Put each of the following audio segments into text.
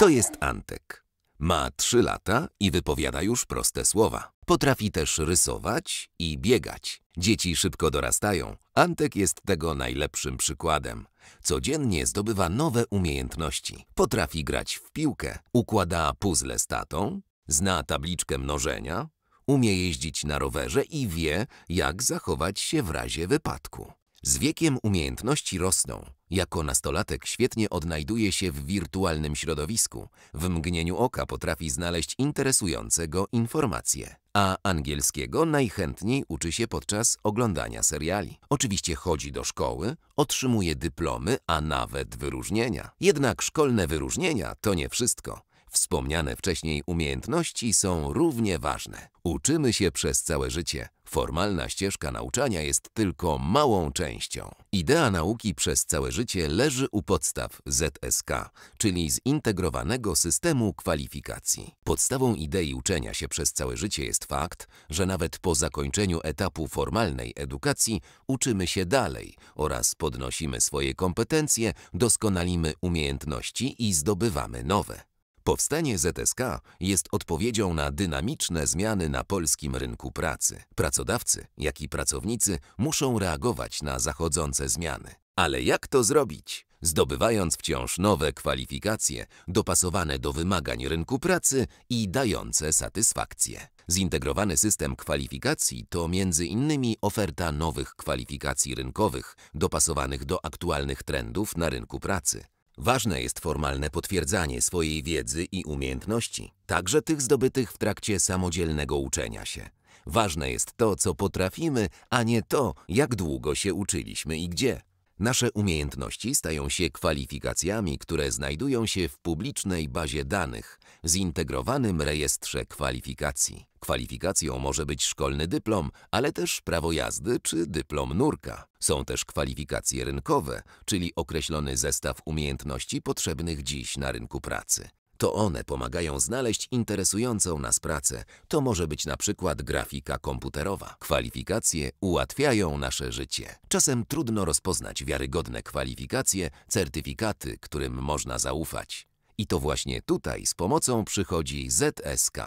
To jest Antek. Ma trzy lata i wypowiada już proste słowa. Potrafi też rysować i biegać. Dzieci szybko dorastają. Antek jest tego najlepszym przykładem. Codziennie zdobywa nowe umiejętności. Potrafi grać w piłkę, układa puzzle z tatą, zna tabliczkę mnożenia, umie jeździć na rowerze i wie, jak zachować się w razie wypadku. Z wiekiem umiejętności rosną. Jako nastolatek świetnie odnajduje się w wirtualnym środowisku. W mgnieniu oka potrafi znaleźć interesujące go informacje. A angielskiego najchętniej uczy się podczas oglądania seriali. Oczywiście chodzi do szkoły, otrzymuje dyplomy, a nawet wyróżnienia. Jednak szkolne wyróżnienia to nie wszystko. Wspomniane wcześniej umiejętności są równie ważne. Uczymy się przez całe życie. Formalna ścieżka nauczania jest tylko małą częścią. Idea nauki przez całe życie leży u podstaw ZSK, czyli zintegrowanego systemu kwalifikacji. Podstawą idei uczenia się przez całe życie jest fakt, że nawet po zakończeniu etapu formalnej edukacji uczymy się dalej oraz podnosimy swoje kompetencje, doskonalimy umiejętności i zdobywamy nowe. Powstanie ZSK jest odpowiedzią na dynamiczne zmiany na polskim rynku pracy. Pracodawcy, jak i pracownicy muszą reagować na zachodzące zmiany. Ale jak to zrobić? Zdobywając wciąż nowe kwalifikacje, dopasowane do wymagań rynku pracy i dające satysfakcję. Zintegrowany system kwalifikacji to między innymi oferta nowych kwalifikacji rynkowych, dopasowanych do aktualnych trendów na rynku pracy. Ważne jest formalne potwierdzanie swojej wiedzy i umiejętności, także tych zdobytych w trakcie samodzielnego uczenia się. Ważne jest to, co potrafimy, a nie to, jak długo się uczyliśmy i gdzie. Nasze umiejętności stają się kwalifikacjami, które znajdują się w publicznej bazie danych, zintegrowanym rejestrze kwalifikacji. Kwalifikacją może być szkolny dyplom, ale też prawo jazdy czy dyplom nurka. Są też kwalifikacje rynkowe, czyli określony zestaw umiejętności potrzebnych dziś na rynku pracy. To one pomagają znaleźć interesującą nas pracę. To może być na przykład grafika komputerowa. Kwalifikacje ułatwiają nasze życie. Czasem trudno rozpoznać wiarygodne kwalifikacje, certyfikaty, którym można zaufać. I to właśnie tutaj z pomocą przychodzi ZSK.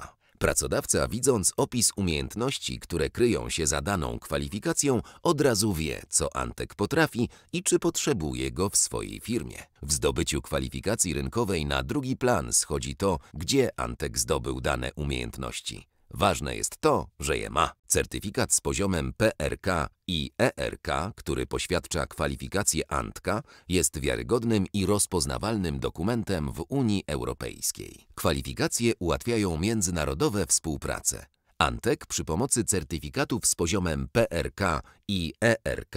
Pracodawca, widząc opis umiejętności, które kryją się za daną kwalifikacją, od razu wie, co Antek potrafi i czy potrzebuje go w swojej firmie. W zdobyciu kwalifikacji rynkowej na drugi plan schodzi to, gdzie Antek zdobył dane umiejętności. Ważne jest to, że je ma. Certyfikat z poziomem PRK i ERK, który poświadcza kwalifikację Antka, jest wiarygodnym i rozpoznawalnym dokumentem w Unii Europejskiej. Kwalifikacje ułatwiają międzynarodowe współpracę. Antek przy pomocy certyfikatów z poziomem PRK i ERK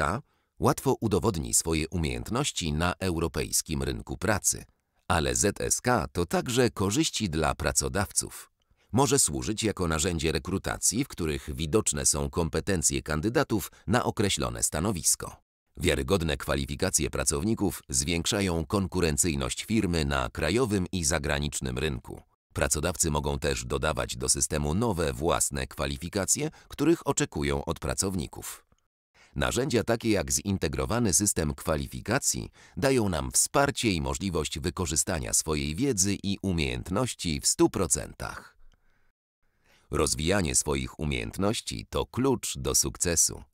łatwo udowodni swoje umiejętności na europejskim rynku pracy. Ale ZSK to także korzyści dla pracodawców może służyć jako narzędzie rekrutacji, w których widoczne są kompetencje kandydatów na określone stanowisko. Wiarygodne kwalifikacje pracowników zwiększają konkurencyjność firmy na krajowym i zagranicznym rynku. Pracodawcy mogą też dodawać do systemu nowe własne kwalifikacje, których oczekują od pracowników. Narzędzia takie jak zintegrowany system kwalifikacji dają nam wsparcie i możliwość wykorzystania swojej wiedzy i umiejętności w 100%. Rozwijanie swoich umiejętności to klucz do sukcesu.